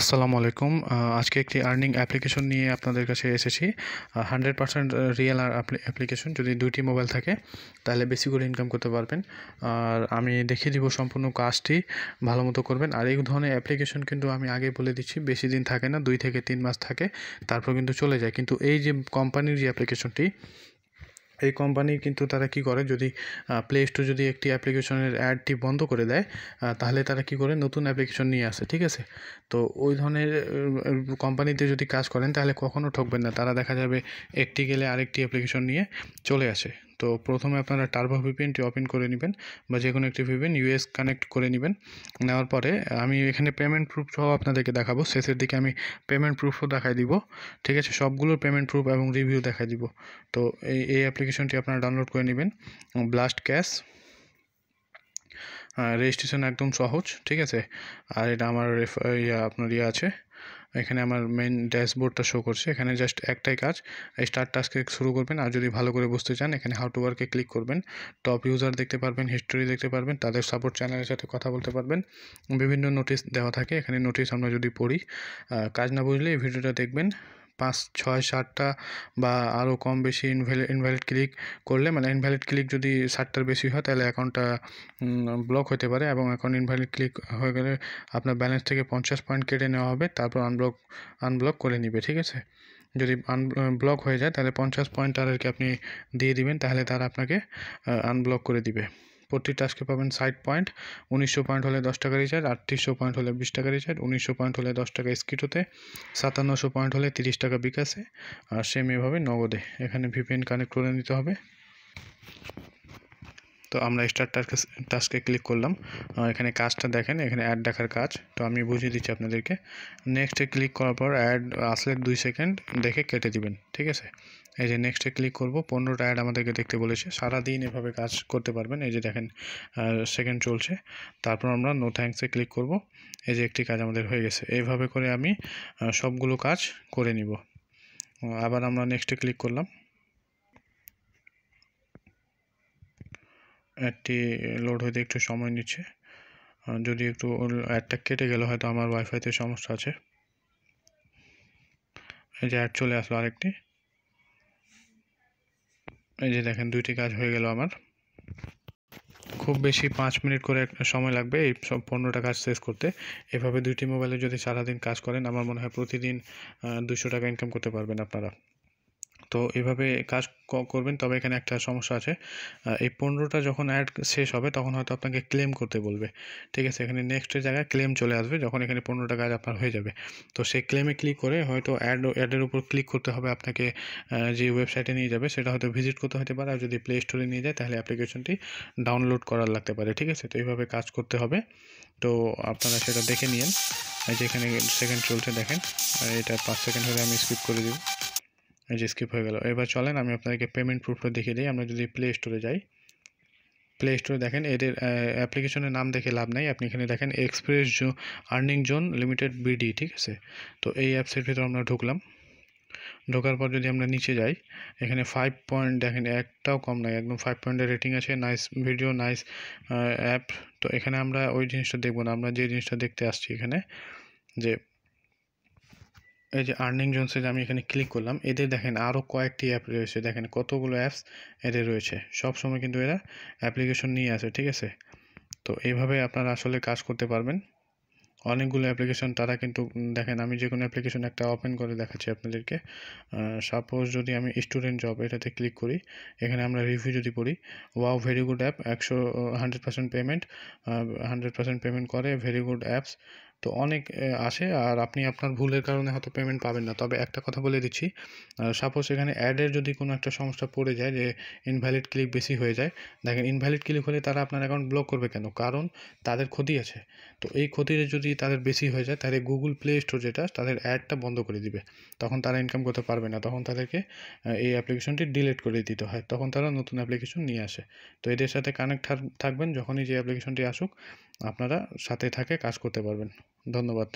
আসসালামু আলাইকুম আজকে একটি আর্নিং অ্যাপ্লিকেশন নিয়ে আপনাদের কাছে এসেছি হান্ড্রেড পার্সেন্ট রিয়েল আর অ্যাপ্লিকেশন যদি দুইটি মোবাইল থাকে তাহলে বেশি করে ইনকাম করতে পারবেন আর আমি দেখিয়ে দিব সম্পূর্ণ কাজটি ভালো মতো করবেন আর এই ধরনের অ্যাপ্লিকেশন কিন্তু আমি আগে বলে দিচ্ছি বেশি দিন থাকে না দুই থেকে তিন মাস থাকে তারপর কিন্তু চলে যায় কিন্তু এই যে কোম্পানির যে অ্যাপ্লিকেশনটি এই কোম্পানি কিন্তু তারা কি করে যদি প্লে স্টোর যদি একটি অ্যাপ্লিকেশনের অ্যাডটি বন্ধ করে দেয় তাহলে তারা কি করে নতুন অ্যাপ্লিকেশন নিয়ে আসে ঠিক আছে তো ওই ধরনের কোম্পানিতে যদি কাজ করেন তাহলে কখনও ঠকবেন না তারা দেখা যাবে একটি গেলে আরেকটি অ্যাপ্লিকেশন নিয়ে চলে আসে তো প্রথমে আপনারা টার্বো ভিপিএনটি ওপেন করে নেবেন বা যে কোনো একটি ভিপিএন ইউএস কানেক্ট করে নেবেন নেওয়ার পরে আমি এখানে পেমেন্ট প্রুফ সহ আপনাদেরকে দেখাবো শেষের দিকে আমি পেমেন্ট প্রুফও দেখাই দিব ঠিক আছে সবগুলো পেমেন্ট প্রুফ এবং রিভিউ দেখাই দিব তো এই এই অ্যাপ্লিকেশনটি আপনারা ডাউনলোড করে নেবেন ব্লাস্ট ক্যাশ রেজিস্ট্রেশন একদম সহজ ঠিক আছে আর এটা আমার ইয়া আপনার ইয়ে আছে এখানে আমার মেন ড্যাশবোর্ডটা শো করছে এখানে জাস্ট একটাই কাজ স্টার্ট টাস্কে শুরু করবেন আর যদি ভালো করে বুঝতে চান এখানে হাউ টু ওয়ার্কে ক্লিক করবেন টপ ইউজার দেখতে পারবেন হিস্টোরি দেখতে পারবেন তাদের সাপোর্ট চ্যানেলের সাথে কথা বলতে পারবেন বিভিন্ন নোটিশ দেওয়া থাকে এখানে নোটিশ আমরা যদি পড়ি কাজ না বুঝলে এই ভিডিওটা দেখবেন পাঁচ ছয় সাতটা বা আরও কম বেশি ইনভ্যালিড ইনভ্যালিড ক্লিক করলে মানে ইনভ্যালিড ক্লিক যদি সাতটার বেশি হয় তাহলে অ্যাকাউন্টটা ব্লক হতে পারে এবং অ্যাকাউন্ট ইনভ্যালিড ক্লিক হয়ে গেলে আপনার ব্যালেন্স থেকে পঞ্চাশ পয়েন্ট কেটে নেওয়া হবে তারপর আনব্লক আনব্লক করে নিবে ঠিক আছে যদি আন ব্লক হয়ে যায় তাহলে পঞ্চাশ পয়েন্ট আর কি আপনি দিয়ে দিবেন তাহলে তারা আপনাকে আনব্লক করে দিবে প্রতি টাস্কে পাবেন ষাট পয়েন্ট উনিশশো পয়েন্ট হলে দশ টাকা রিচার্জ আটত্রিশশো পয়েন্ট হলে বিশ টাকা রিচার্জ উনিশশো পয়েন্ট হলে দশ টাকা স্কিটোতে সাতান্নশো পয়েন্ট হলে তিরিশ টাকা বিকাশে আর সেম এভাবে নগদে এখানে ভিপিএন কানেক্ট করে নিতে হবে তো আমরা স্টার টাস্কে টাস্কে ক্লিক করলাম এখানে কাজটা দেখেন এখানে অ্যাড দেখার কাজ তো আমি বুঝিয়ে দিচ্ছি আপনাদেরকে নেক্সটে ক্লিক করার পর অ্যাড আসলে দুই সেকেন্ড দেখে কেটে দিবেন ঠিক আছে এই যে নেক্সটে ক্লিক করব পনেরো টায়ার আমাদেরকে দেখতে বলেছে সারাদিন এভাবে কাজ করতে পারবেন এই যে দেখেন সেকেন্ড চলছে তারপর আমরা নো থ্যাংকসে ক্লিক করব এই যে একটি কাজ আমাদের হয়ে গেছে এইভাবে করে আমি সবগুলো কাজ করে নিব আবার আমরা নেক্সটে ক্লিক করলাম অ্যাডটি লোড হইতে একটু সময় নিচ্ছে যদি একটু অ্যাডটা কেটে গেলে হয়তো আমার ওয়াইফাইতে সমস্যা আছে এই যে অ্যাড চলে আসলো আরেকটি এই যে দেখেন দুইটি কাজ হয়ে গেল আমার খুব বেশি পাঁচ মিনিট করে সময় লাগবে এই সব পনেরোটা কাজ শেষ করতে এভাবে দুইটি মোবাইলে যদি সারাদিন কাজ করেন আমার মনে হয় প্রতিদিন দুশো টাকা ইনকাম করতে পারবেন আপনারা তো এভাবে কাজ করবেন তবে এখানে একটা সমস্যা আছে এই পনেরোটা যখন অ্যাড শেষ হবে তখন হয়তো আপনাকে ক্লেম করতে বলবে ঠিক আছে এখানে নেক্সটের জায়গায় ক্লেম চলে আসবে যখন এখানে পনেরোটা কাজ আপনার হয়ে যাবে তো সেই ক্লেমে ক্লিক করে হয়তো অ্যাড অ্যাডের উপর ক্লিক করতে হবে আপনাকে যে ওয়েবসাইটে নিয়ে যাবে সেটা হয়তো ভিজিট করতে হতে পারে আর যদি প্লে স্টোরে নিয়ে যায় তাহলে অ্যাপ্লিকেশনটি ডাউনলোড করার লাগতে পারে ঠিক আছে তো এইভাবে কাজ করতে হবে তো আপনারা সেটা দেখে নিন যেখানে সেকেন্ড চলছে দেখেন এটা পাঁচ সেকেন্ড হলে আমি স্কিপ করে দিই এই যে স্কিপ হয়ে গেল এবার চলেন আমি আপনাদেরকে পেমেন্ট প্রুফটা দেখিয়ে দিই আমরা যদি প্লে স্টোরে যাই প্লে স্টোরে দেখেন এদের অ্যাপ্লিকেশনের নাম দেখে লাভ নাই আপনি এখানে দেখেন এক্সপ্রেস জো আর্নিং জোন লিমিটেড বিডি ঠিক আছে তো এই অ্যাপসের ভিতরে আমরা ঢুকলাম ঢোকার পর যদি আমরা নিচে যাই এখানে ফাইভ পয়েন্ট দেখেন একটাও কম নাই একদম ফাইভ পয়েন্টের রেটিং আছে নাইস ভিডিও নাইস অ্যাপ তো এখানে আমরা ওই জিনিসটা দেখবো না আমরা যে জিনিসটা দেখতে আসছি এখানে যে এই যে আর্নিং জোনসে যে আমি এখানে ক্লিক করলাম এদের দেখেন আরও কয়েকটি অ্যাপ রয়েছে দেখেন কতগুলো অ্যাপস এদের রয়েছে সব সময় কিন্তু এরা অ্যাপ্লিকেশন নিয়ে আসে ঠিক আছে তো এইভাবে আপনারা আসলে কাজ করতে পারবেন অনেকগুলো অ্যাপ্লিকেশন তারা কিন্তু দেখেন আমি যে কোনো অ্যাপ্লিকেশন একটা ওপেন করে দেখাচ্ছি আপনাদেরকে সাপোজ যদি আমি স্টুডেন্ট জব এটাতে ক্লিক করি এখানে আমরা রিভিউ যদি পড়ি ওয়াও ভেরি গুড অ্যাপ একশো hundred percent payment hundred payment করে ভেরি গুড অ্যাপস তো অনেক আসে আর আপনি আপনার ভুলের কারণে হয়তো পেমেন্ট পাবেন না তবে একটা কথা বলে দিচ্ছি সাপোজ এখানে অ্যাডের যদি কোনো একটা সমস্যা পড়ে যায় যে ইনভ্যালিড ক্লিক বেশি হয়ে যায় দেখেন ইনভ্যালিড ক্লিক হলে তারা আপনার অ্যাকাউন্ট ব্লক করবে কেন কারণ তাদের ক্ষতি আছে তো এই ক্ষতির যদি তাদের বেশি হয়ে যায় তাহলে গুগল প্লে স্টোর যেটা তাদের অ্যাডটা বন্ধ করে দিবে তখন তারা ইনকাম করতে পারবে না তখন তাদেরকে এই অ্যাপ্লিকেশনটি ডিলিট করে দিতে হয় তখন তারা নতুন অ্যাপ্লিকেশন নিয়ে আসে তো এদের সাথে কানেক্ট থাকবেন যখনই যে অ্যাপ্লিকেশনটি আসুক আপনারা সাথে থাকে কাজ করতে পারবেন ধন্যবাদ